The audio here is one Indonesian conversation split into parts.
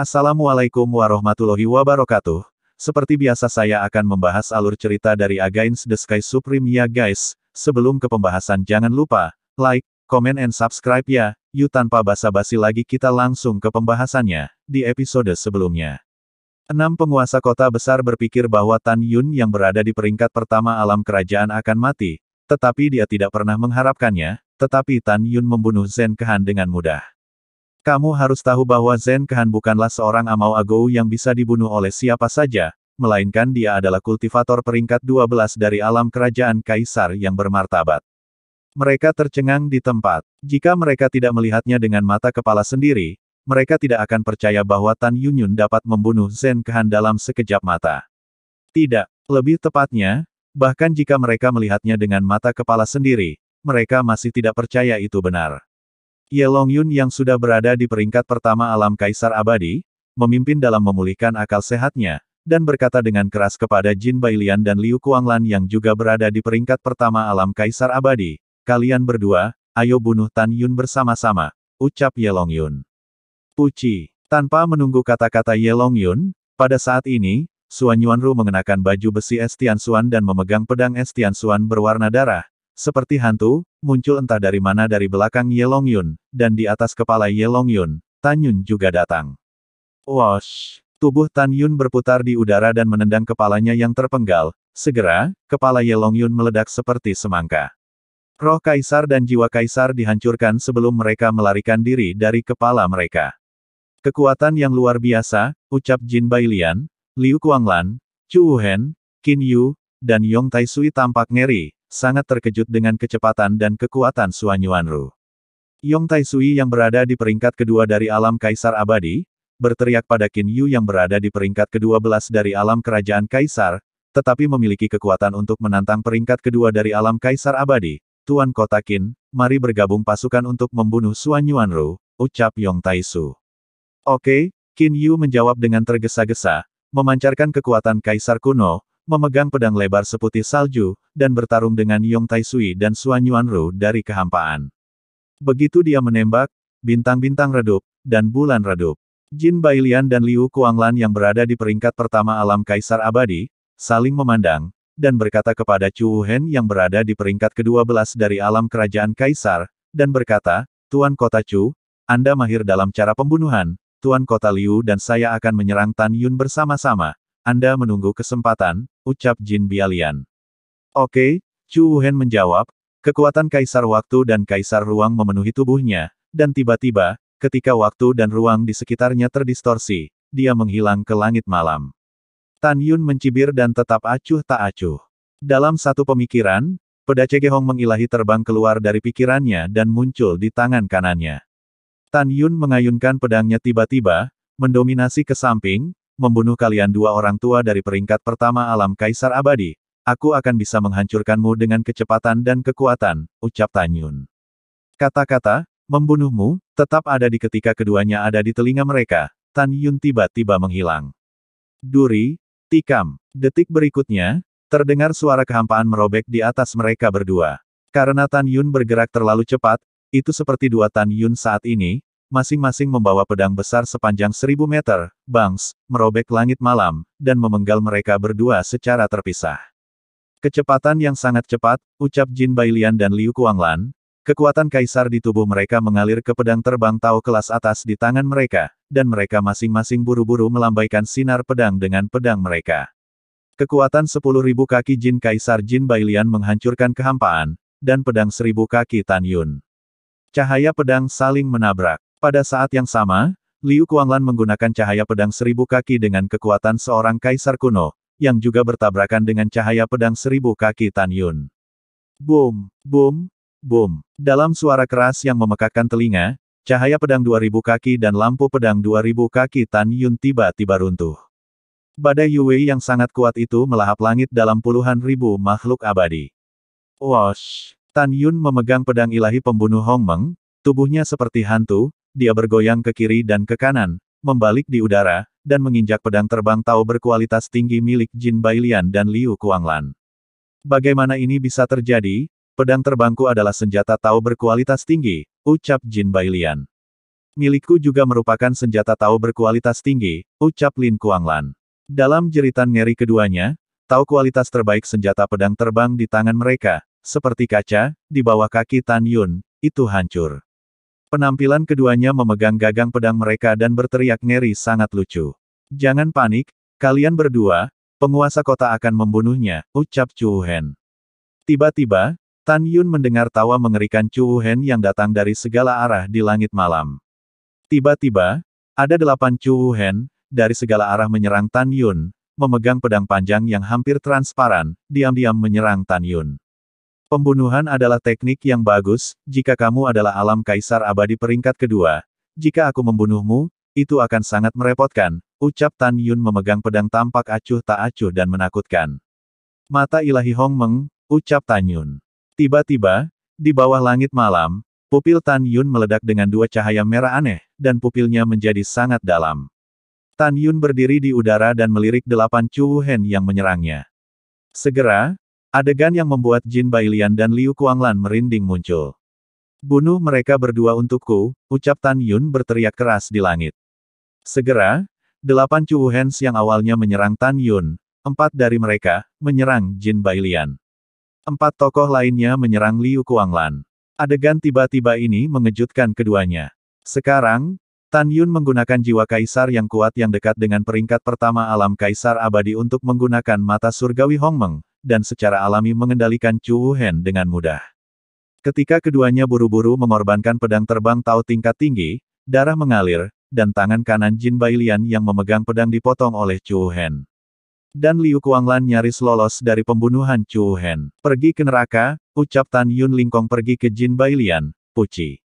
Assalamualaikum warahmatullahi wabarakatuh. Seperti biasa saya akan membahas alur cerita dari Against the Sky Supreme ya guys. Sebelum ke pembahasan jangan lupa, like, comment and subscribe ya. Yuk tanpa basa-basi lagi kita langsung ke pembahasannya, di episode sebelumnya. Enam penguasa kota besar berpikir bahwa Tan Yun yang berada di peringkat pertama alam kerajaan akan mati, tetapi dia tidak pernah mengharapkannya, tetapi Tan Yun membunuh Zen Kehan dengan mudah. Kamu harus tahu bahwa Zen Kehan bukanlah seorang Amau Agou yang bisa dibunuh oleh siapa saja, melainkan dia adalah kultivator peringkat 12 dari alam kerajaan kaisar yang bermartabat. Mereka tercengang di tempat. Jika mereka tidak melihatnya dengan mata kepala sendiri, mereka tidak akan percaya bahwa Tan Yunyun dapat membunuh Zen Kehan dalam sekejap mata. Tidak, lebih tepatnya, bahkan jika mereka melihatnya dengan mata kepala sendiri, mereka masih tidak percaya itu benar. Ye Long Yun yang sudah berada di peringkat pertama alam kaisar abadi, memimpin dalam memulihkan akal sehatnya, dan berkata dengan keras kepada Jin Bailian dan Liu Kuanglan yang juga berada di peringkat pertama alam kaisar abadi, kalian berdua, ayo bunuh Tan Yun bersama-sama, ucap Ye Long Yun. Puci, tanpa menunggu kata-kata Ye Long Yun, pada saat ini, Suan Yuanru mengenakan baju besi Estian Suan dan memegang pedang Estian Suan berwarna darah, seperti hantu, muncul entah dari mana dari belakang Yelong Yun, dan di atas kepala Yelong Yun, Tan Yun juga datang. Wash! Tubuh Tan Yun berputar di udara dan menendang kepalanya yang terpenggal. Segera, kepala Yelong Yun meledak seperti semangka. Roh kaisar dan jiwa kaisar dihancurkan sebelum mereka melarikan diri dari kepala mereka. Kekuatan yang luar biasa, ucap Jin Bailian, Liu Kuanglan, Chu Wuhen, Qin Yu, dan Yong Tai Sui tampak ngeri, sangat terkejut dengan kecepatan dan kekuatan Xuan Yuanru. Yong Tai Sui yang berada di peringkat kedua dari alam Kaisar Abadi, berteriak pada Qin Yu yang berada di peringkat kedua belas dari alam Kerajaan Kaisar, tetapi memiliki kekuatan untuk menantang peringkat kedua dari alam Kaisar Abadi, Tuan Kota Qin, mari bergabung pasukan untuk membunuh Xuan Yuanru, ucap Yong Tai Su. Oke, Qin Yu menjawab dengan tergesa-gesa, memancarkan kekuatan Kaisar kuno, memegang pedang lebar seputih salju, dan bertarung dengan Yong Tai Sui dan Xuan Ru dari kehampaan. Begitu dia menembak, bintang-bintang redup, dan bulan redup. Jin Bailian dan Liu Kuanglan yang berada di peringkat pertama alam Kaisar Abadi, saling memandang, dan berkata kepada Chu Wuhen yang berada di peringkat ke-12 dari alam Kerajaan Kaisar, dan berkata, Tuan Kota Chu, Anda mahir dalam cara pembunuhan, Tuan Kota Liu dan saya akan menyerang Tan Yun bersama-sama, anda menunggu kesempatan, ucap Jin Bialian. Oke, Chu Wuhan menjawab, kekuatan kaisar waktu dan kaisar ruang memenuhi tubuhnya, dan tiba-tiba, ketika waktu dan ruang di sekitarnya terdistorsi, dia menghilang ke langit malam. Tan Yun mencibir dan tetap acuh tak acuh. Dalam satu pemikiran, Peda Hong mengilahi terbang keluar dari pikirannya dan muncul di tangan kanannya. Tan Yun mengayunkan pedangnya tiba-tiba, mendominasi ke samping, membunuh kalian dua orang tua dari peringkat pertama alam kaisar abadi, aku akan bisa menghancurkanmu dengan kecepatan dan kekuatan, ucap Tanyun. Kata-kata, membunuhmu, tetap ada di ketika keduanya ada di telinga mereka, Tan Yun tiba-tiba menghilang. Duri, tikam. Detik berikutnya, terdengar suara kehampaan merobek di atas mereka berdua. Karena Tan Yun bergerak terlalu cepat, itu seperti dua Tan Yun saat ini, masing-masing membawa pedang besar sepanjang seribu meter, bangs, merobek langit malam, dan memenggal mereka berdua secara terpisah. Kecepatan yang sangat cepat, ucap Jin Bailian dan Liu Kuanglan, kekuatan kaisar di tubuh mereka mengalir ke pedang terbang Tao kelas atas di tangan mereka, dan mereka masing-masing buru-buru melambaikan sinar pedang dengan pedang mereka. Kekuatan sepuluh ribu kaki Jin Kaisar Jin Bailian menghancurkan kehampaan, dan pedang seribu kaki Tan Yun. Cahaya pedang saling menabrak. Pada saat yang sama, Liu Kuanglan menggunakan cahaya pedang seribu kaki dengan kekuatan seorang kaisar kuno, yang juga bertabrakan dengan cahaya pedang seribu kaki Tan Yun. Boom, boom, boom. Dalam suara keras yang memekakkan telinga, cahaya pedang dua ribu kaki dan lampu pedang dua ribu kaki Tan Yun tiba-tiba runtuh. Badai Yue yang sangat kuat itu melahap langit dalam puluhan ribu makhluk abadi. Wash! Tan Yun memegang pedang ilahi pembunuh Hong Meng, tubuhnya seperti hantu, dia bergoyang ke kiri dan ke kanan, membalik di udara, dan menginjak pedang terbang Tao berkualitas tinggi milik Jin Bailian dan Liu Kuanglan. Bagaimana ini bisa terjadi? Pedang terbangku adalah senjata Tao berkualitas tinggi, ucap Jin Bailian. Milikku juga merupakan senjata Tao berkualitas tinggi, ucap Lin Kuanglan. Dalam jeritan ngeri keduanya, Tao kualitas terbaik senjata pedang terbang di tangan mereka, seperti kaca, di bawah kaki Tan Yun, itu hancur. Penampilan keduanya memegang gagang pedang mereka dan berteriak ngeri sangat lucu. Jangan panik, kalian berdua, penguasa kota akan membunuhnya, ucap Chu Hen. Tiba-tiba, Tan Yun mendengar tawa mengerikan Chu Hen yang datang dari segala arah di langit malam. Tiba-tiba, ada delapan Chu Hen, dari segala arah menyerang Tan Yun, memegang pedang panjang yang hampir transparan, diam-diam menyerang Tan Yun. Pembunuhan adalah teknik yang bagus, jika kamu adalah alam kaisar abadi peringkat kedua. Jika aku membunuhmu, itu akan sangat merepotkan, ucap Tan Yun memegang pedang tampak acuh tak acuh dan menakutkan. Mata ilahi Hong Meng, ucap Tan Yun. Tiba-tiba, di bawah langit malam, pupil Tan Yun meledak dengan dua cahaya merah aneh, dan pupilnya menjadi sangat dalam. Tan Yun berdiri di udara dan melirik delapan Chu Hen yang menyerangnya. Segera, Adegan yang membuat Jin Bailian dan Liu Kuanglan merinding muncul. Bunuh mereka berdua untukku, ucap Tan Yun berteriak keras di langit. Segera, delapan Chu Hens yang awalnya menyerang Tan Yun, empat dari mereka, menyerang Jin Bailian. Empat tokoh lainnya menyerang Liu Kuanglan. Adegan tiba-tiba ini mengejutkan keduanya. Sekarang, Tan Yun menggunakan jiwa kaisar yang kuat yang dekat dengan peringkat pertama alam kaisar abadi untuk menggunakan mata surgawi Hongmeng, dan secara alami mengendalikan Chu Hen dengan mudah. Ketika keduanya buru-buru mengorbankan pedang terbang Tao tingkat tinggi, darah mengalir, dan tangan kanan Jin Bailian yang memegang pedang dipotong oleh Chu Hen. Dan Liu Kuanglan nyaris lolos dari pembunuhan Chu Hen. Pergi ke neraka, ucap Tan Yun Lingkong pergi ke Jin Bailian, puci.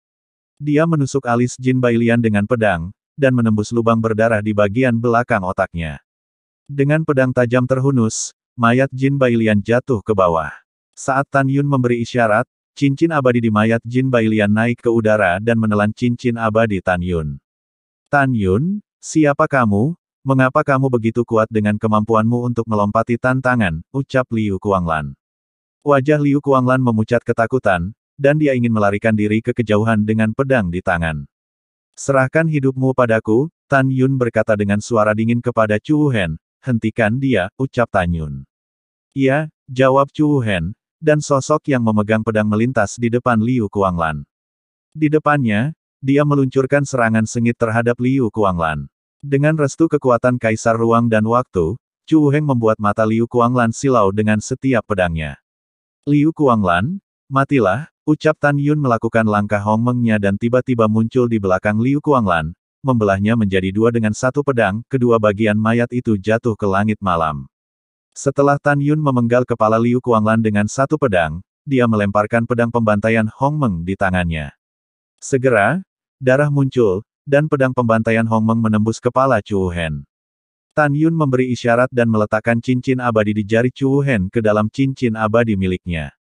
Dia menusuk alis Jin Bailian dengan pedang, dan menembus lubang berdarah di bagian belakang otaknya. Dengan pedang tajam terhunus, mayat Jin Bailian jatuh ke bawah. Saat Tan Yun memberi isyarat, cincin abadi di mayat Jin Bailian naik ke udara dan menelan cincin abadi Tan Yun. Tan Yun, siapa kamu? Mengapa kamu begitu kuat dengan kemampuanmu untuk melompati tantangan? Ucap Liu Kuanglan. Wajah Liu Kuanglan memucat ketakutan, dan dia ingin melarikan diri ke kejauhan dengan pedang di tangan. Serahkan hidupmu padaku, Tan Yun berkata dengan suara dingin kepada Chu Hen, hentikan dia, ucap Tan Yun. Iya, jawab Chu Hen, dan sosok yang memegang pedang melintas di depan Liu Kuanglan. Di depannya, dia meluncurkan serangan sengit terhadap Liu Kuanglan. Dengan restu kekuatan Kaisar Ruang dan Waktu, Chu Wuhen membuat mata Liu Kuanglan silau dengan setiap pedangnya. Liu Kuanglan, matilah, ucap Tan Yun melakukan langkah Hong Mengnya dan tiba-tiba muncul di belakang Liu Kuanglan, membelahnya menjadi dua dengan satu pedang, kedua bagian mayat itu jatuh ke langit malam. Setelah Tan Yun memenggal kepala Liu Kuanglan dengan satu pedang, dia melemparkan pedang pembantaian Hong Meng di tangannya. Segera, darah muncul, dan pedang pembantaian Hong Meng menembus kepala Chu Hen. Tan Yun memberi isyarat dan meletakkan cincin abadi di jari Chu Hen ke dalam cincin abadi miliknya.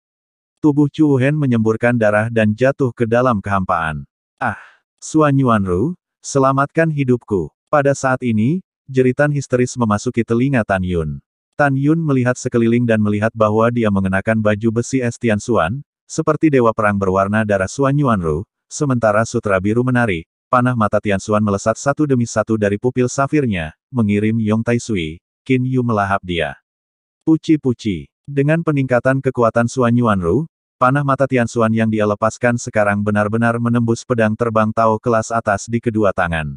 Tubuh Chu Hen menyemburkan darah dan jatuh ke dalam kehampaan. Ah, Suan Yuanru, selamatkan hidupku. Pada saat ini, jeritan histeris memasuki telinga Tan Yun. Tan Yun melihat sekeliling dan melihat bahwa dia mengenakan baju besi es Tian seperti dewa perang berwarna darah Yuan Yuanru, sementara sutra biru menari, panah mata Tian Suan melesat satu demi satu dari pupil safirnya, mengirim Yong Tai Sui, Qin Yu melahap dia. Puci-puci. Dengan peningkatan kekuatan Yuan Yuanru, panah mata Tian Suan yang dia lepaskan sekarang benar-benar menembus pedang terbang Tao kelas atas di kedua tangan.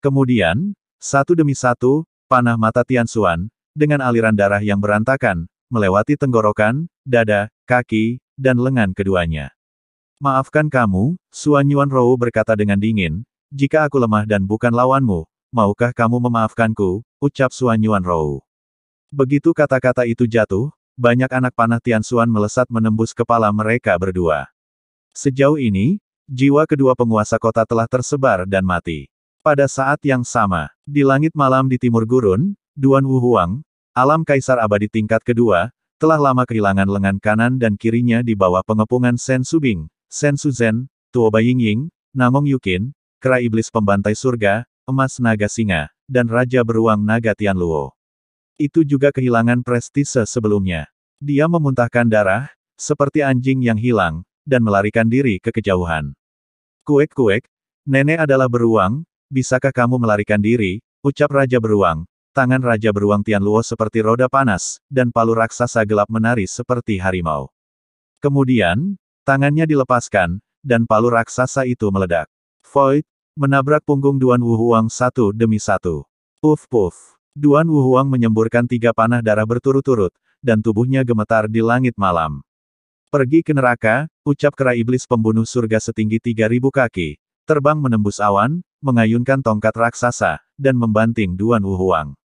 Kemudian, satu demi satu, panah mata Tian Suan dengan aliran darah yang berantakan, melewati tenggorokan, dada, kaki, dan lengan keduanya. Maafkan kamu, Suan Yuan Rou berkata dengan dingin, jika aku lemah dan bukan lawanmu, maukah kamu memaafkanku, ucap Suan Yuan Rou. Begitu kata-kata itu jatuh, banyak anak panah Tian Suan melesat menembus kepala mereka berdua. Sejauh ini, jiwa kedua penguasa kota telah tersebar dan mati. Pada saat yang sama, di langit malam di timur gurun, Duan Wu Huang, alam kaisar abadi tingkat kedua, telah lama kehilangan lengan kanan dan kirinya di bawah pengepungan Sen Subing, Sen Suzen, Tuo Yingying, Namong Yukin, Kera Iblis Pembantai Surga, Emas Naga Singa, dan Raja Beruang Naga Tianluo. Itu juga kehilangan prestise sebelumnya. Dia memuntahkan darah, seperti anjing yang hilang, dan melarikan diri ke kejauhan. Kuek-kuek, nenek adalah beruang, bisakah kamu melarikan diri, ucap Raja Beruang, tangan Raja Beruang Tianluo seperti roda panas, dan palu raksasa gelap menari seperti harimau. Kemudian, tangannya dilepaskan, dan palu raksasa itu meledak. Void, menabrak punggung Duan Wuhuang satu demi satu. Puf puf. Duan Wuhuang menyemburkan tiga panah darah berturut-turut, dan tubuhnya gemetar di langit malam. Pergi ke neraka, ucap kera iblis pembunuh surga setinggi 3000 kaki, terbang menembus awan, mengayunkan tongkat raksasa, dan membanting Duan Wuhuang.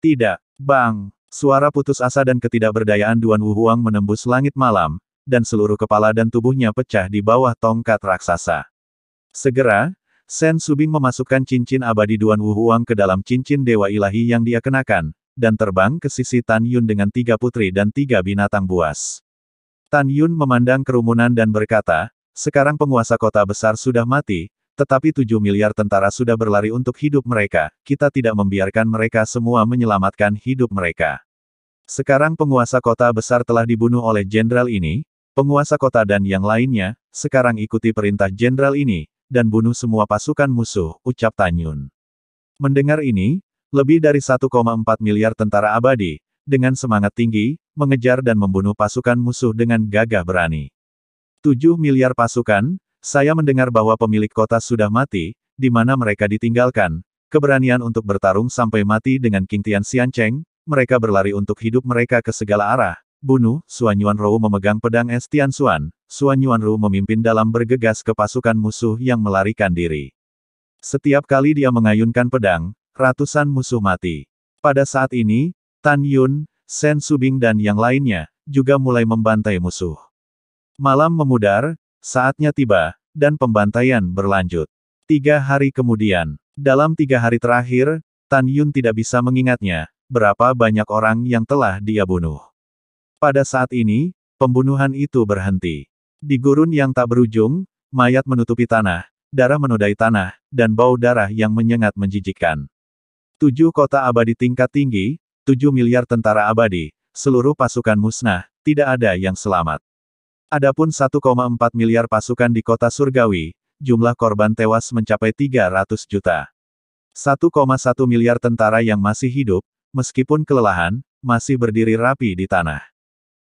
Tidak. Bang! Suara putus asa dan ketidakberdayaan Duan Wuhuang menembus langit malam, dan seluruh kepala dan tubuhnya pecah di bawah tongkat raksasa. Segera, Sen Subing memasukkan cincin abadi Duan Wuhuang ke dalam cincin Dewa Ilahi yang dia kenakan, dan terbang ke sisi Tan Yun dengan tiga putri dan tiga binatang buas. Tan Yun memandang kerumunan dan berkata, sekarang penguasa kota besar sudah mati, tetapi tujuh miliar tentara sudah berlari untuk hidup mereka, kita tidak membiarkan mereka semua menyelamatkan hidup mereka. Sekarang penguasa kota besar telah dibunuh oleh jenderal ini, penguasa kota dan yang lainnya, sekarang ikuti perintah jenderal ini, dan bunuh semua pasukan musuh, ucap Tanyun. Mendengar ini, lebih dari 1,4 miliar tentara abadi, dengan semangat tinggi, mengejar dan membunuh pasukan musuh dengan gagah berani. 7 miliar pasukan, saya mendengar bahwa pemilik kota sudah mati, di mana mereka ditinggalkan. Keberanian untuk bertarung sampai mati dengan King Tian Cheng, mereka berlari untuk hidup mereka ke segala arah. Bunuh, Suan Yuan Rou memegang pedang es Tian Suan. Suan Yuan Rou memimpin dalam bergegas ke pasukan musuh yang melarikan diri. Setiap kali dia mengayunkan pedang, ratusan musuh mati. Pada saat ini, Tan Yun, Shen Subing dan yang lainnya, juga mulai membantai musuh. Malam memudar, Saatnya tiba, dan pembantaian berlanjut. Tiga hari kemudian, dalam tiga hari terakhir, Tan Yun tidak bisa mengingatnya, berapa banyak orang yang telah dia bunuh. Pada saat ini, pembunuhan itu berhenti. Di gurun yang tak berujung, mayat menutupi tanah, darah menodai tanah, dan bau darah yang menyengat menjijikkan. Tujuh kota abadi tingkat tinggi, tujuh miliar tentara abadi, seluruh pasukan musnah, tidak ada yang selamat. Adapun 1,4 miliar pasukan di kota surgawi, jumlah korban tewas mencapai 300 juta. 1,1 miliar tentara yang masih hidup, meskipun kelelahan, masih berdiri rapi di tanah.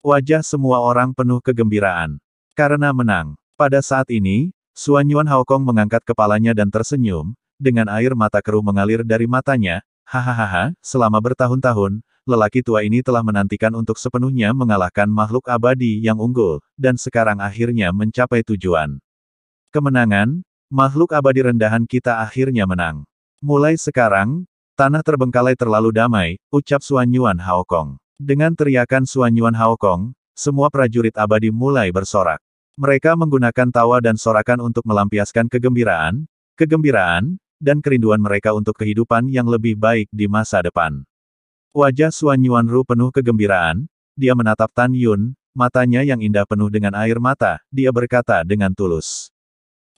Wajah semua orang penuh kegembiraan. Karena menang. Pada saat ini, Suan Yuan Haokong mengangkat kepalanya dan tersenyum, dengan air mata keruh mengalir dari matanya, Hahaha, selama bertahun-tahun, lelaki tua ini telah menantikan untuk sepenuhnya mengalahkan makhluk abadi yang unggul, dan sekarang akhirnya mencapai tujuan. Kemenangan, makhluk abadi rendahan kita akhirnya menang. Mulai sekarang, tanah terbengkalai terlalu damai, ucap Suanyuan Yuan Haokong. Dengan teriakan Suanyuan Yuan Haokong, semua prajurit abadi mulai bersorak. Mereka menggunakan tawa dan sorakan untuk melampiaskan kegembiraan, kegembiraan, dan kerinduan mereka untuk kehidupan yang lebih baik di masa depan. Wajah Suan Yuanru penuh kegembiraan, dia menatap Tan Yun, matanya yang indah penuh dengan air mata, dia berkata dengan tulus.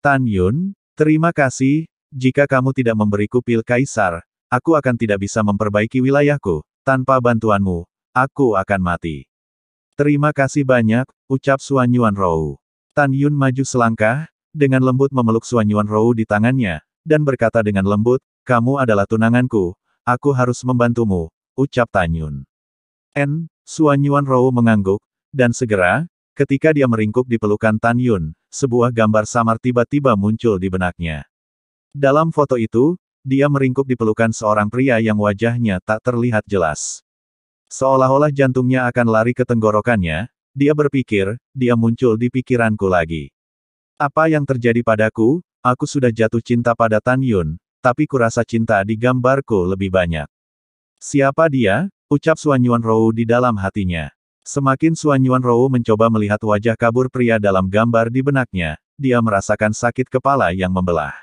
Tan Yun, terima kasih, jika kamu tidak memberiku pil kaisar, aku akan tidak bisa memperbaiki wilayahku, tanpa bantuanmu, aku akan mati. Terima kasih banyak, ucap Suan Yuan Rou. Tan Yun maju selangkah, dengan lembut memeluk Suan Yuan Rou di tangannya, dan berkata dengan lembut, kamu adalah tunanganku, aku harus membantumu, ucap Tanyun. N. Suanyuan Yuan Rou mengangguk, dan segera, ketika dia meringkuk di pelukan Tanyun, sebuah gambar samar tiba-tiba muncul di benaknya. Dalam foto itu, dia meringkuk di pelukan seorang pria yang wajahnya tak terlihat jelas. Seolah-olah jantungnya akan lari ke tenggorokannya, dia berpikir, dia muncul di pikiranku lagi. Apa yang terjadi padaku, Aku sudah jatuh cinta pada Tan Yun, tapi kurasa cinta di gambarku lebih banyak. Siapa dia? Ucap Suanyuan Yuan Rou di dalam hatinya. Semakin Suanyuan Yuan Rou mencoba melihat wajah kabur pria dalam gambar di benaknya, dia merasakan sakit kepala yang membelah.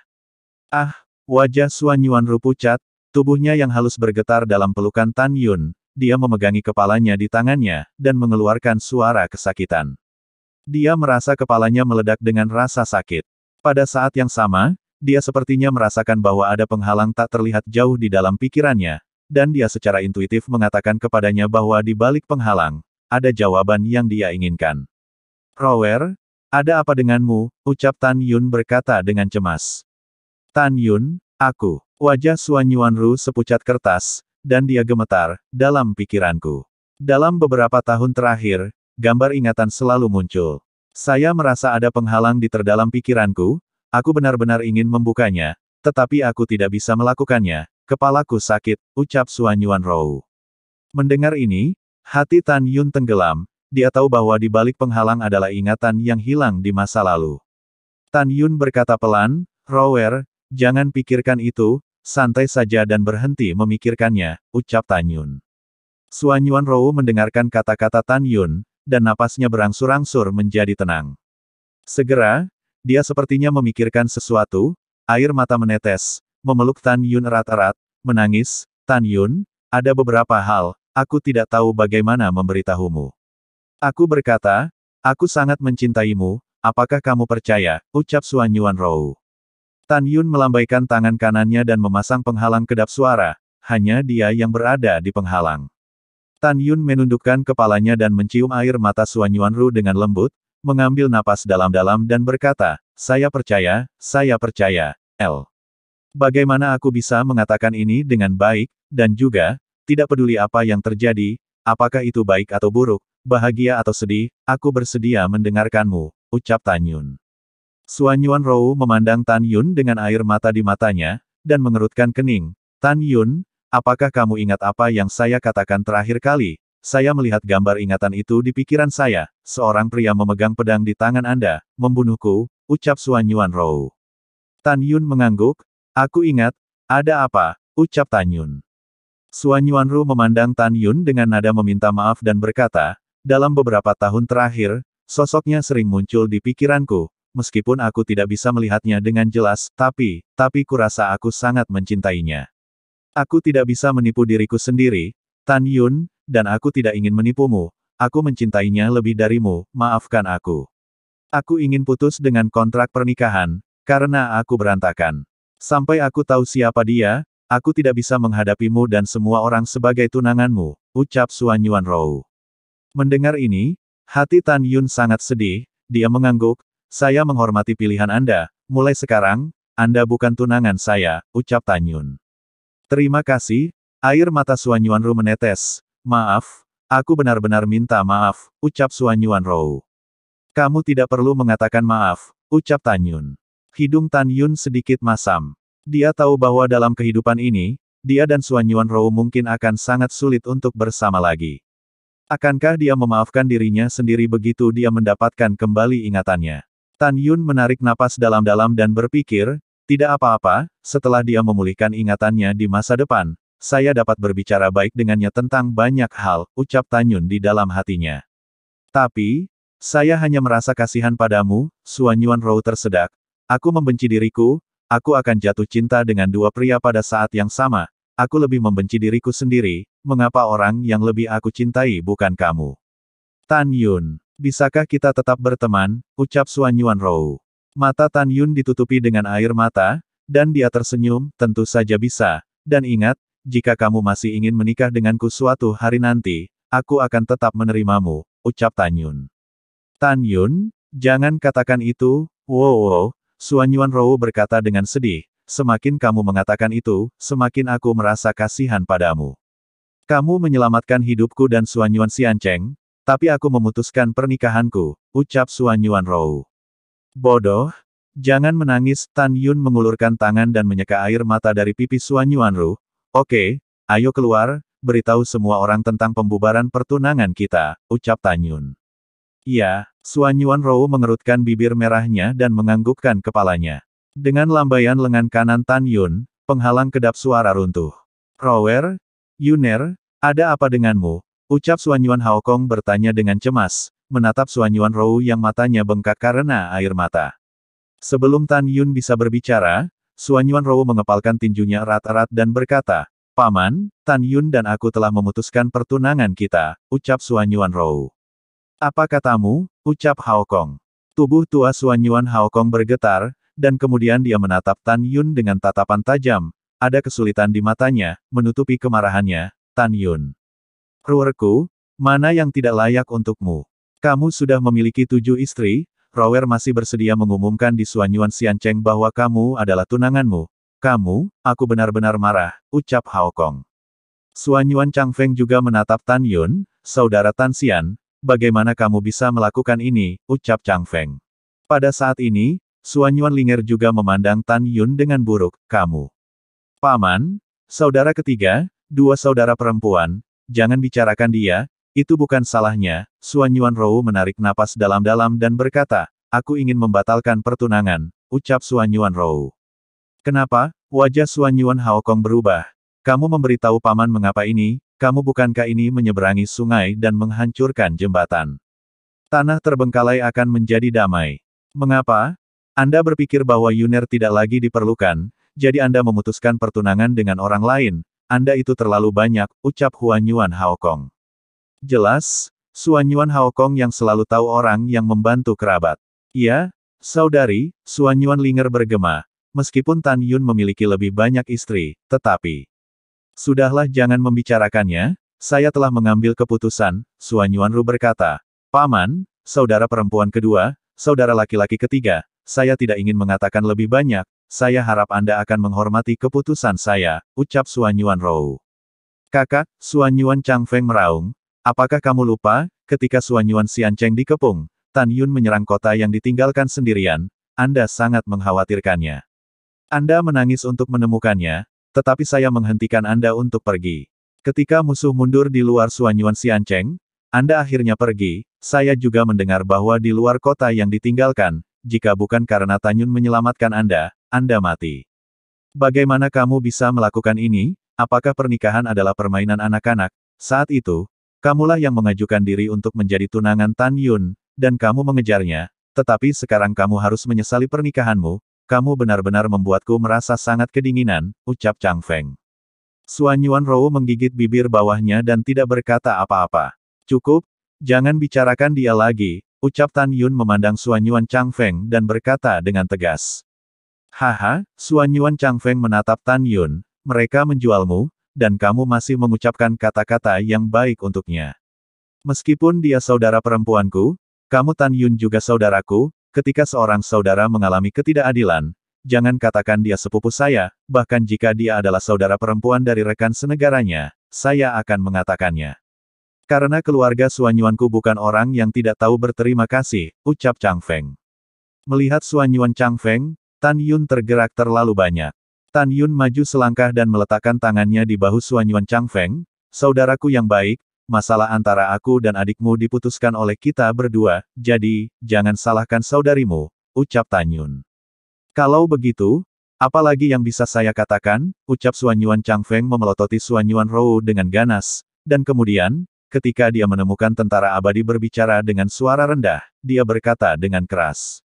Ah, wajah Suanyuan Yuan Rou pucat, tubuhnya yang halus bergetar dalam pelukan Tan Yun, dia memegangi kepalanya di tangannya, dan mengeluarkan suara kesakitan. Dia merasa kepalanya meledak dengan rasa sakit. Pada saat yang sama, dia sepertinya merasakan bahwa ada penghalang tak terlihat jauh di dalam pikirannya, dan dia secara intuitif mengatakan kepadanya bahwa di balik penghalang, ada jawaban yang dia inginkan. Rower, ada apa denganmu? ucap Tan Yun berkata dengan cemas. Tan Yun, aku. Wajah Suan Yuan Ru sepucat kertas, dan dia gemetar, dalam pikiranku. Dalam beberapa tahun terakhir, gambar ingatan selalu muncul. Saya merasa ada penghalang di terdalam pikiranku, aku benar-benar ingin membukanya, tetapi aku tidak bisa melakukannya, kepalaku sakit, ucap Suan Yuan Rou. Mendengar ini, hati Tan Yun tenggelam, dia tahu bahwa di balik penghalang adalah ingatan yang hilang di masa lalu. Tan Yun berkata pelan, Rower, jangan pikirkan itu, santai saja dan berhenti memikirkannya, ucap Tan Yun. Suan Yuan Rou mendengarkan kata-kata Tan Yun, dan napasnya berangsur-angsur menjadi tenang. Segera, dia sepertinya memikirkan sesuatu, air mata menetes, memeluk Tan Yun erat-erat, menangis, Tan Yun, ada beberapa hal, aku tidak tahu bagaimana memberitahumu. Aku berkata, aku sangat mencintaimu, apakah kamu percaya, ucap Suan Yuan Rou. Tan Yun melambaikan tangan kanannya dan memasang penghalang kedap suara, hanya dia yang berada di penghalang. Tan Yun menundukkan kepalanya dan mencium air mata Suan Ru dengan lembut, mengambil napas dalam-dalam dan berkata, saya percaya, saya percaya, L. Bagaimana aku bisa mengatakan ini dengan baik, dan juga, tidak peduli apa yang terjadi, apakah itu baik atau buruk, bahagia atau sedih, aku bersedia mendengarkanmu, ucap Tan Yun. Suan Yuan Rou memandang Tan Yun dengan air mata di matanya, dan mengerutkan kening. Tan Yun, Apakah kamu ingat apa yang saya katakan terakhir kali? Saya melihat gambar ingatan itu di pikiran saya. Seorang pria memegang pedang di tangan Anda, membunuhku, ucap Suan Yuan Rou. Tan Yun mengangguk, aku ingat, ada apa, ucap Tan Yun. Suan Yuan Rou memandang Tan Yun dengan nada meminta maaf dan berkata, dalam beberapa tahun terakhir, sosoknya sering muncul di pikiranku, meskipun aku tidak bisa melihatnya dengan jelas, tapi, tapi kurasa aku sangat mencintainya. Aku tidak bisa menipu diriku sendiri, Tan Yun, dan aku tidak ingin menipumu. Aku mencintainya lebih darimu, maafkan aku. Aku ingin putus dengan kontrak pernikahan, karena aku berantakan. Sampai aku tahu siapa dia, aku tidak bisa menghadapimu dan semua orang sebagai tunanganmu, ucap Suan Yuan Rou. Mendengar ini, hati Tan Yun sangat sedih, dia mengangguk, saya menghormati pilihan Anda, mulai sekarang, Anda bukan tunangan saya, ucap Tan Yun. Terima kasih, air mata Suan Ru menetes. Maaf, aku benar-benar minta maaf, ucap Suan Rou. Kamu tidak perlu mengatakan maaf, ucap Tan Yun. Hidung Tan Yun sedikit masam. Dia tahu bahwa dalam kehidupan ini, dia dan Suan Rou mungkin akan sangat sulit untuk bersama lagi. Akankah dia memaafkan dirinya sendiri begitu dia mendapatkan kembali ingatannya? Tan Yun menarik napas dalam-dalam dan berpikir, tidak apa-apa, setelah dia memulihkan ingatannya di masa depan, saya dapat berbicara baik dengannya tentang banyak hal, ucap Tanyun di dalam hatinya. Tapi, saya hanya merasa kasihan padamu, Suanyuan Rou tersedak. Aku membenci diriku, aku akan jatuh cinta dengan dua pria pada saat yang sama. Aku lebih membenci diriku sendiri, mengapa orang yang lebih aku cintai bukan kamu? Tan Yun, bisakah kita tetap berteman, ucap Suanyuan Rou. Mata Tan Yun ditutupi dengan air mata, dan dia tersenyum, tentu saja bisa. Dan ingat, jika kamu masih ingin menikah denganku suatu hari nanti, aku akan tetap menerimamu, ucap Tan Yun. Tan Yun, jangan katakan itu, wow, wow Suan Yuan Rou berkata dengan sedih, semakin kamu mengatakan itu, semakin aku merasa kasihan padamu. Kamu menyelamatkan hidupku dan Suan Yuan Xiancheng, tapi aku memutuskan pernikahanku, ucap Suan Yuan Rou. Bodoh, jangan menangis, Tan Yun mengulurkan tangan dan menyeka air mata dari pipi Suan Ru. Oke, ayo keluar, beritahu semua orang tentang pembubaran pertunangan kita, ucap Tan Yun. Ya, Suan Ru mengerutkan bibir merahnya dan menganggukkan kepalanya. Dengan lambaian lengan kanan Tan Yun, penghalang kedap suara runtuh. Rower, Yuner, ada apa denganmu? Ucap Suan Yuan Haokong bertanya dengan cemas, menatap Suan Yuan Rou yang matanya bengkak karena air mata. Sebelum Tan Yun bisa berbicara, Suan Yuan Rou mengepalkan tinjunya erat-erat dan berkata, Paman, Tan Yun dan aku telah memutuskan pertunangan kita, ucap Suan Yuan Rou. Apa katamu, ucap Hao Kong. Tubuh tua Suan Yuan Hao Kong bergetar, dan kemudian dia menatap Tan Yun dengan tatapan tajam, ada kesulitan di matanya, menutupi kemarahannya, Tan Yun. Ruerku, mana yang tidak layak untukmu? Kamu sudah memiliki tujuh istri, Rower masih bersedia mengumumkan di Suanyuan Sianceng bahwa kamu adalah tunanganmu. Kamu, aku benar-benar marah, ucap Hao Kong. Suanyuan Changfeng juga menatap Tan Yun, saudara Tan Xian, bagaimana kamu bisa melakukan ini, ucap Changfeng. Pada saat ini, Suanyuan Linger juga memandang Tan Yun dengan buruk, kamu. Paman, saudara ketiga, dua saudara perempuan, jangan bicarakan dia, itu bukan salahnya, Suan Yuan Rou menarik napas dalam-dalam dan berkata, aku ingin membatalkan pertunangan, ucap Suan Yuan Rou. Kenapa? Wajah Suan Yuan Haokong berubah. Kamu memberitahu paman mengapa ini, kamu bukankah ini menyeberangi sungai dan menghancurkan jembatan? Tanah terbengkalai akan menjadi damai. Mengapa? Anda berpikir bahwa Yuner tidak lagi diperlukan, jadi Anda memutuskan pertunangan dengan orang lain, Anda itu terlalu banyak, ucap Huan Yuan Haokong. Jelas, Suanyuan Haokong yang selalu tahu orang yang membantu kerabat. Ya, saudari, Suanyuan Linger bergema. Meskipun Tan Yun memiliki lebih banyak istri, tetapi... Sudahlah jangan membicarakannya, saya telah mengambil keputusan, Suanyuan Ru berkata. Paman, saudara perempuan kedua, saudara laki-laki ketiga, saya tidak ingin mengatakan lebih banyak, saya harap Anda akan menghormati keputusan saya, ucap Suanyuan Rou. Kakak, Suanyuan Feng meraung, Apakah kamu lupa, ketika Suanyuan Cheng dikepung, Tan Yun menyerang kota yang ditinggalkan sendirian, Anda sangat mengkhawatirkannya. Anda menangis untuk menemukannya, tetapi saya menghentikan Anda untuk pergi. Ketika musuh mundur di luar Suanyuan Cheng, Anda akhirnya pergi, saya juga mendengar bahwa di luar kota yang ditinggalkan, jika bukan karena Tan Yun menyelamatkan Anda, Anda mati. Bagaimana kamu bisa melakukan ini? Apakah pernikahan adalah permainan anak-anak? Saat itu, Kamulah yang mengajukan diri untuk menjadi tunangan Tan Yun, dan kamu mengejarnya, tetapi sekarang kamu harus menyesali pernikahanmu, kamu benar-benar membuatku merasa sangat kedinginan, ucap Chang Feng. Suan Yuan Rou menggigit bibir bawahnya dan tidak berkata apa-apa. Cukup, jangan bicarakan dia lagi, ucap Tan Yun memandang Suan Yuan Chang Feng dan berkata dengan tegas. Haha, Suan Yuan Chang Feng menatap Tan Yun, mereka menjualmu, dan kamu masih mengucapkan kata-kata yang baik untuknya. Meskipun dia saudara perempuanku, kamu Tan Yun juga saudaraku, ketika seorang saudara mengalami ketidakadilan, jangan katakan dia sepupu saya, bahkan jika dia adalah saudara perempuan dari rekan senegaranya, saya akan mengatakannya. Karena keluarga Suanyuanku bukan orang yang tidak tahu berterima kasih, ucap Chang Feng. Melihat Suanyuan Chang Feng, Tan Yun tergerak terlalu banyak. Tan Yun maju selangkah dan meletakkan tangannya di bahu Suanyuan Changfeng, saudaraku yang baik, masalah antara aku dan adikmu diputuskan oleh kita berdua, jadi, jangan salahkan saudarimu, ucap Tan Yun. Kalau begitu, apalagi yang bisa saya katakan, ucap Suanyuan Changfeng memelototi Suanyuan Rou dengan ganas, dan kemudian, ketika dia menemukan tentara abadi berbicara dengan suara rendah, dia berkata dengan keras.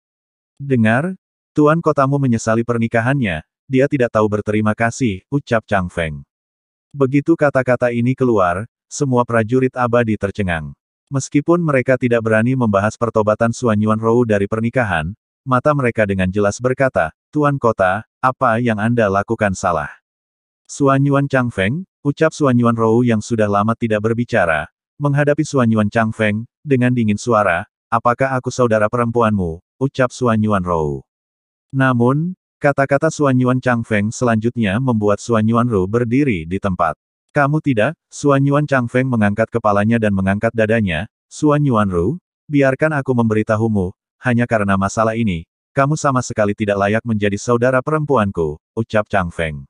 Dengar, Tuan kotamu menyesali pernikahannya, dia tidak tahu berterima kasih, ucap Chang Feng. Begitu kata-kata ini keluar, semua prajurit abadi tercengang. Meskipun mereka tidak berani membahas pertobatan Suanyuan Rou dari pernikahan, mata mereka dengan jelas berkata, Tuan Kota, apa yang Anda lakukan salah? Suanyuan Chang Feng, ucap Suanyuan Rou yang sudah lama tidak berbicara, menghadapi Suanyuan Chang Feng, dengan dingin suara, apakah aku saudara perempuanmu, ucap Suanyuan Rou. Namun, Kata-kata Yuan Chang Feng selanjutnya membuat Yuan Ru berdiri di tempat. Kamu tidak? Yuan Chang Feng mengangkat kepalanya dan mengangkat dadanya. Yuan Ru, biarkan aku memberitahumu, hanya karena masalah ini, kamu sama sekali tidak layak menjadi saudara perempuanku, ucap Chang Feng.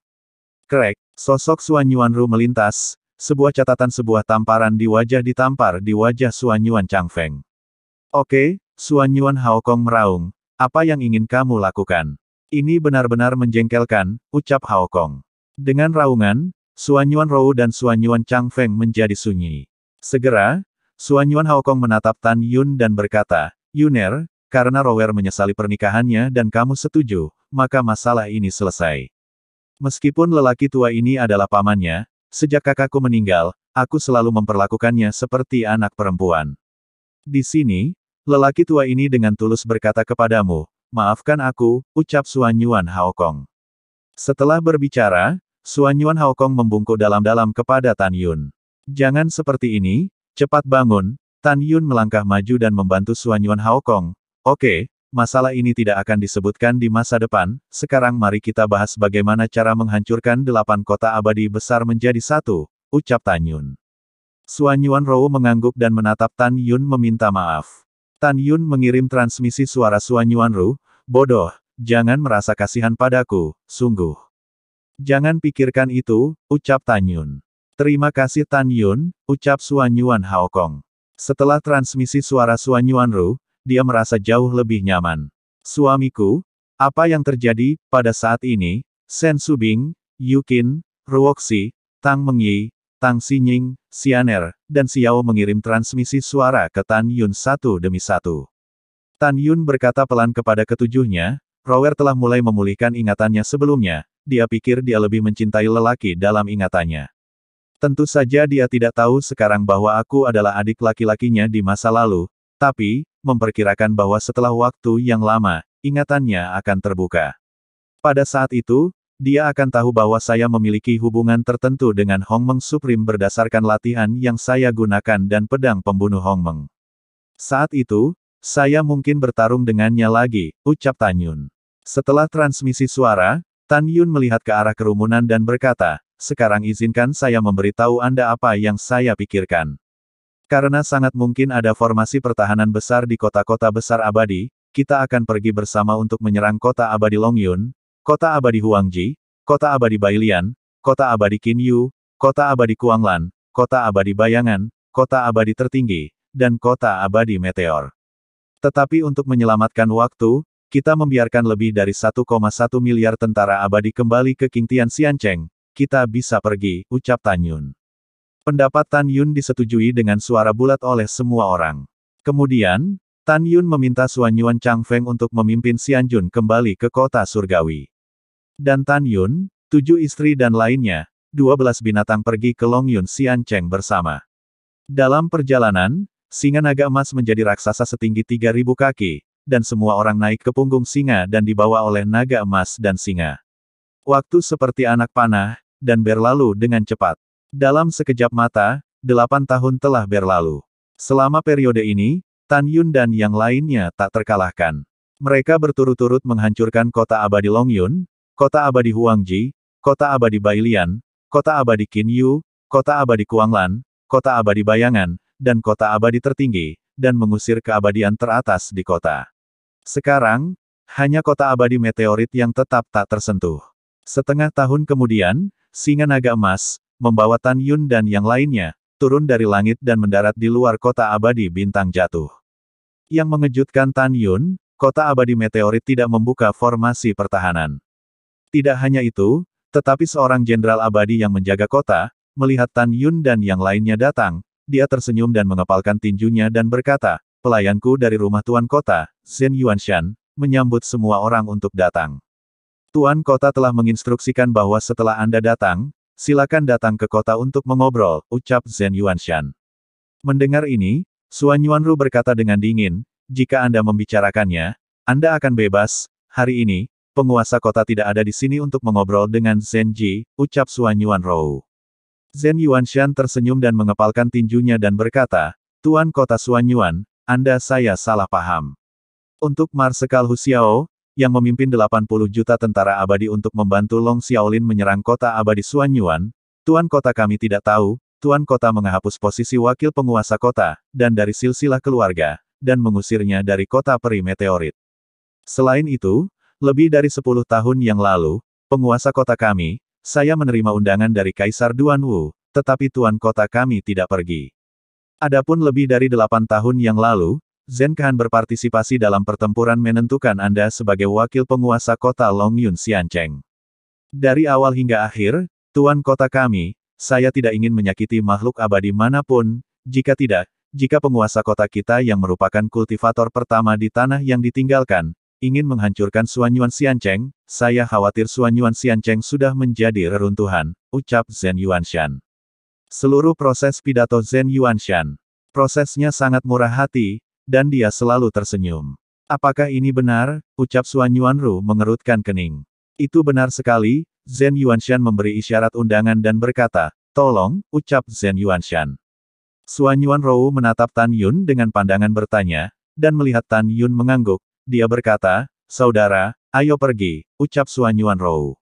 Krek, sosok Yuan Ru melintas, sebuah catatan sebuah tamparan di wajah ditampar di wajah Yuan Chang Feng. Oke, Suanyuan Haokong meraung, apa yang ingin kamu lakukan? Ini benar-benar menjengkelkan, ucap Hao Kong. Dengan raungan, Suanyuan Rou dan Suanyuan Chang Feng menjadi sunyi. Segera, Suanyuan Hao Kong menatap Tan Yun dan berkata, Yuner, karena Rower menyesali pernikahannya dan kamu setuju, maka masalah ini selesai. Meskipun lelaki tua ini adalah pamannya, sejak kakakku meninggal, aku selalu memperlakukannya seperti anak perempuan. Di sini, lelaki tua ini dengan tulus berkata kepadamu, maafkan aku, ucap Suan Yuan Haokong. Setelah berbicara, Suan Yuan Haokong membungkuk dalam-dalam kepada Tan Yun. Jangan seperti ini, cepat bangun, Tan Yun melangkah maju dan membantu Suan Yuan Haokong. Oke, masalah ini tidak akan disebutkan di masa depan, sekarang mari kita bahas bagaimana cara menghancurkan delapan kota abadi besar menjadi satu, ucap Tan Yun. Suanyuan Yuan Rou mengangguk dan menatap Tan Yun meminta maaf. Tan Yun mengirim transmisi suara Suan Yuanru, bodoh, jangan merasa kasihan padaku, sungguh. Jangan pikirkan itu, ucap Tan Yun. Terima kasih Tan Yun, ucap Suan Yuan Haokong. Setelah transmisi suara Suan Yuanru, dia merasa jauh lebih nyaman. Suamiku, apa yang terjadi, pada saat ini, Sen Subing, Yukin, Ruoxi, Tang Mengyi, Tang Xinying, Xianer dan Xiao mengirim transmisi suara ke Tan Yun satu demi satu. Tan Yun berkata pelan kepada ketujuhnya, Rower telah mulai memulihkan ingatannya sebelumnya, dia pikir dia lebih mencintai lelaki dalam ingatannya. Tentu saja dia tidak tahu sekarang bahwa aku adalah adik laki-lakinya di masa lalu, tapi, memperkirakan bahwa setelah waktu yang lama, ingatannya akan terbuka. Pada saat itu, dia akan tahu bahwa saya memiliki hubungan tertentu dengan Hong Meng Supreme berdasarkan latihan yang saya gunakan dan pedang pembunuh Hong Meng. Saat itu, saya mungkin bertarung dengannya lagi, ucap Tan Yun. Setelah transmisi suara, Tan Yun melihat ke arah kerumunan dan berkata, sekarang izinkan saya memberitahu Anda apa yang saya pikirkan. Karena sangat mungkin ada formasi pertahanan besar di kota-kota besar abadi, kita akan pergi bersama untuk menyerang kota abadi Longyun, Kota Abadi Huangji, Kota Abadi Bailian, Kota Abadi Qinyu, Kota Abadi Kuanglan, Kota Abadi Bayangan, Kota Abadi Tertinggi, dan Kota Abadi Meteor. Tetapi untuk menyelamatkan waktu, kita membiarkan lebih dari 1,1 miliar tentara abadi kembali ke Tian Xiancheng, kita bisa pergi, ucap Tan Yun. Pendapat Tan Yun disetujui dengan suara bulat oleh semua orang. Kemudian, Tan Yun meminta Suanyuan Yuan Feng untuk memimpin Xianjun kembali ke kota surgawi dan Tan Yun, tujuh istri dan lainnya, dua belas binatang pergi ke Long Yun Cheng bersama. Dalam perjalanan, singa naga emas menjadi raksasa setinggi tiga ribu kaki, dan semua orang naik ke punggung singa dan dibawa oleh naga emas dan singa. Waktu seperti anak panah, dan berlalu dengan cepat. Dalam sekejap mata, delapan tahun telah berlalu. Selama periode ini, Tan Yun dan yang lainnya tak terkalahkan. Mereka berturut-turut menghancurkan kota abadi Long Yun. Kota Abadi Huangji, Kota Abadi Bailian, Kota Abadi Qinyu, Kota Abadi Kuanglan, Kota Abadi Bayangan, dan Kota Abadi Tertinggi, dan mengusir keabadian teratas di kota. Sekarang, hanya kota abadi meteorit yang tetap tak tersentuh. Setengah tahun kemudian, singa naga emas, membawa Tan Yun dan yang lainnya, turun dari langit dan mendarat di luar kota abadi bintang jatuh. Yang mengejutkan Tan Yun, kota abadi meteorit tidak membuka formasi pertahanan. Tidak hanya itu, tetapi seorang jenderal abadi yang menjaga kota, melihat Tan Yun dan yang lainnya datang, dia tersenyum dan mengepalkan tinjunya dan berkata, pelayanku dari rumah tuan kota, Zhen Yuanshan, menyambut semua orang untuk datang. Tuan kota telah menginstruksikan bahwa setelah Anda datang, silakan datang ke kota untuk mengobrol, ucap Zhen Yuanshan. Mendengar ini, Suan Yuanru berkata dengan dingin, jika Anda membicarakannya, Anda akan bebas, hari ini, penguasa kota tidak ada di sini untuk mengobrol dengan Zhen Ji, ucap Xuan Yuan Rou. Zhen Yuan Shan tersenyum dan mengepalkan tinjunya dan berkata, Tuan kota Xuan Yuan, Anda saya salah paham. Untuk Marsekal Hu Xiao, yang memimpin 80 juta tentara abadi untuk membantu Long Xiaolin menyerang kota abadi Xuan Yuan, Tuan kota kami tidak tahu, Tuan kota menghapus posisi wakil penguasa kota, dan dari silsilah keluarga, dan mengusirnya dari kota peri meteorit. Selain itu, lebih dari sepuluh tahun yang lalu, penguasa kota kami, saya menerima undangan dari Kaisar Duan Wu, tetapi tuan kota kami tidak pergi. Adapun lebih dari delapan tahun yang lalu, Zen Kahan berpartisipasi dalam pertempuran menentukan Anda sebagai wakil penguasa kota Long Longyun Xiancheng. Dari awal hingga akhir, Tuan kota kami, saya tidak ingin menyakiti makhluk abadi manapun, jika tidak, jika penguasa kota kita yang merupakan kultivator pertama di tanah yang ditinggalkan, ingin menghancurkan Suanyuan Xiancheng, saya khawatir Suanyuan Xiancheng sudah menjadi reruntuhan, ucap Zhen Yuanshan. Seluruh proses pidato Zhen Yuanshan. Prosesnya sangat murah hati, dan dia selalu tersenyum. Apakah ini benar? Ucap Suan Ru mengerutkan kening. Itu benar sekali, Zhen Yuanshan memberi isyarat undangan dan berkata, Tolong, ucap Zhen Yuanshan. Suan Ru menatap Tan Yun dengan pandangan bertanya, dan melihat Tan Yun mengangguk, dia berkata, Saudara, ayo pergi, ucap Suan Yuan Rou.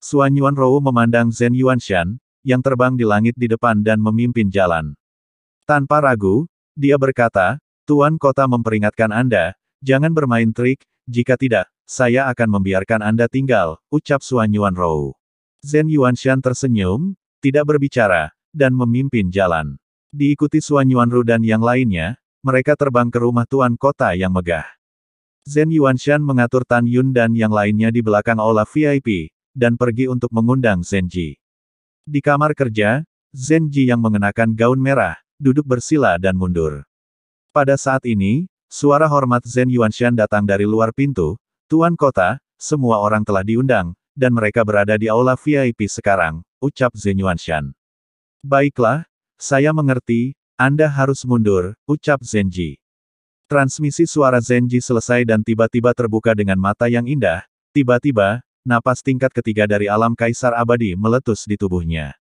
Suan Yuan Rou memandang Zhen Yuanshan, yang terbang di langit di depan dan memimpin jalan. Tanpa ragu, dia berkata, Tuan Kota memperingatkan Anda, jangan bermain trik, jika tidak, saya akan membiarkan Anda tinggal, ucap Suan Yuan Rou. Zhen Yuanshan tersenyum, tidak berbicara, dan memimpin jalan. Diikuti Suan Yuan Rou dan yang lainnya, mereka terbang ke rumah Tuan Kota yang megah. Zhen Yuanshan mengatur Tan Yun dan yang lainnya di belakang aula VIP, dan pergi untuk mengundang Zhen Ji. Di kamar kerja, Zhen Ji yang mengenakan gaun merah, duduk bersila dan mundur. Pada saat ini, suara hormat Zhen Yuanshan datang dari luar pintu, Tuan Kota, semua orang telah diundang, dan mereka berada di aula VIP sekarang, ucap Zhen Yuanshan. Baiklah, saya mengerti, Anda harus mundur, ucap Zhen Ji. Transmisi suara Zenji selesai dan tiba-tiba terbuka dengan mata yang indah, tiba-tiba, napas tingkat ketiga dari alam kaisar abadi meletus di tubuhnya.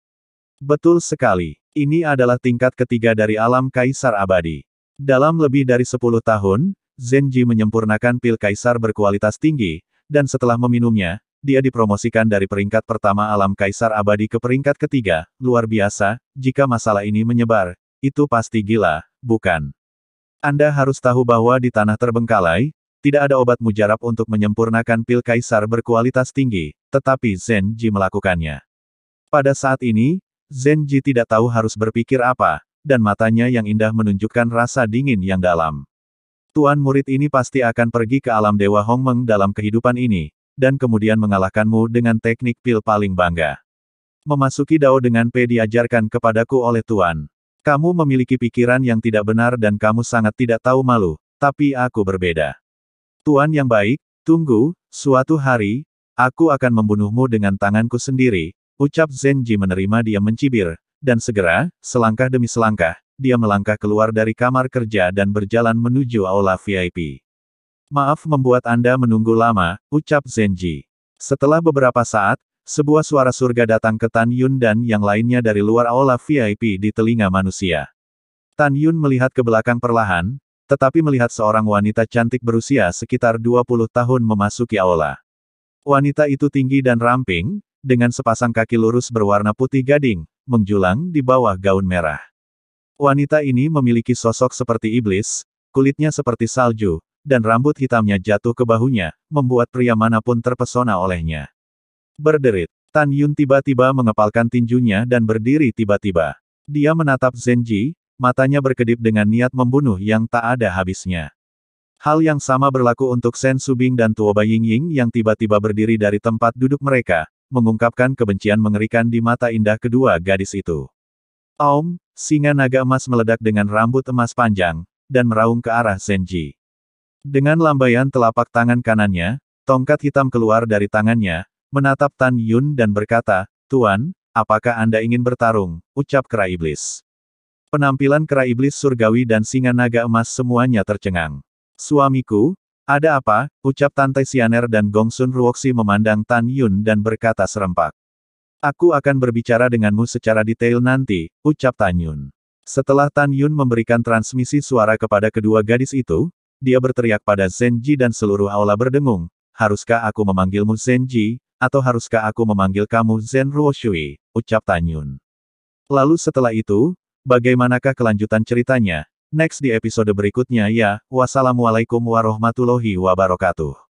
Betul sekali, ini adalah tingkat ketiga dari alam kaisar abadi. Dalam lebih dari 10 tahun, Zenji menyempurnakan pil kaisar berkualitas tinggi, dan setelah meminumnya, dia dipromosikan dari peringkat pertama alam kaisar abadi ke peringkat ketiga, luar biasa, jika masalah ini menyebar, itu pasti gila, bukan? Anda harus tahu bahwa di tanah terbengkalai, tidak ada obat mujarab untuk menyempurnakan pil kaisar berkualitas tinggi, tetapi Zen Ji melakukannya. Pada saat ini, Zen Ji tidak tahu harus berpikir apa, dan matanya yang indah menunjukkan rasa dingin yang dalam. Tuan murid ini pasti akan pergi ke alam Dewa Hong Meng dalam kehidupan ini, dan kemudian mengalahkanmu dengan teknik pil paling bangga. Memasuki dao dengan P diajarkan kepadaku oleh Tuan. Kamu memiliki pikiran yang tidak benar dan kamu sangat tidak tahu malu, tapi aku berbeda. Tuan yang baik, tunggu, suatu hari, aku akan membunuhmu dengan tanganku sendiri, ucap Zenji menerima dia mencibir, dan segera, selangkah demi selangkah, dia melangkah keluar dari kamar kerja dan berjalan menuju aula VIP. Maaf membuat Anda menunggu lama, ucap Zenji. Setelah beberapa saat, sebuah suara surga datang ke Tan Yun dan yang lainnya dari luar aula VIP di telinga manusia. Tan Yun melihat ke belakang perlahan, tetapi melihat seorang wanita cantik berusia sekitar 20 tahun memasuki aula. Wanita itu tinggi dan ramping, dengan sepasang kaki lurus berwarna putih gading, menjulang di bawah gaun merah. Wanita ini memiliki sosok seperti iblis, kulitnya seperti salju, dan rambut hitamnya jatuh ke bahunya, membuat pria manapun terpesona olehnya. Berderit. Tan Yun tiba-tiba mengepalkan tinjunya dan berdiri tiba-tiba. Dia menatap Zenji, matanya berkedip dengan niat membunuh yang tak ada habisnya. Hal yang sama berlaku untuk Shen Subing dan Tuo Tuoba Yingying yang tiba-tiba berdiri dari tempat duduk mereka, mengungkapkan kebencian mengerikan di mata indah kedua gadis itu. Aum, singa naga emas meledak dengan rambut emas panjang, dan meraung ke arah Zenji. Dengan lambaian telapak tangan kanannya, tongkat hitam keluar dari tangannya, menatap Tan Yun dan berkata, Tuan, apakah Anda ingin bertarung? Ucap kera iblis. Penampilan kera iblis surgawi dan singa naga emas semuanya tercengang. Suamiku, ada apa? Ucap Tante Sianer dan Gongsun Ruoksi memandang Tan Yun dan berkata serempak. Aku akan berbicara denganmu secara detail nanti, ucap Tan Yun. Setelah Tan Yun memberikan transmisi suara kepada kedua gadis itu, dia berteriak pada Zenji dan seluruh aula berdengung, Haruskah aku memanggilmu Zenji? atau haruskah aku memanggil kamu Zen Ruoshui, ucap Tanyun. Lalu setelah itu, bagaimanakah kelanjutan ceritanya? Next di episode berikutnya ya, wassalamualaikum warahmatullahi wabarakatuh.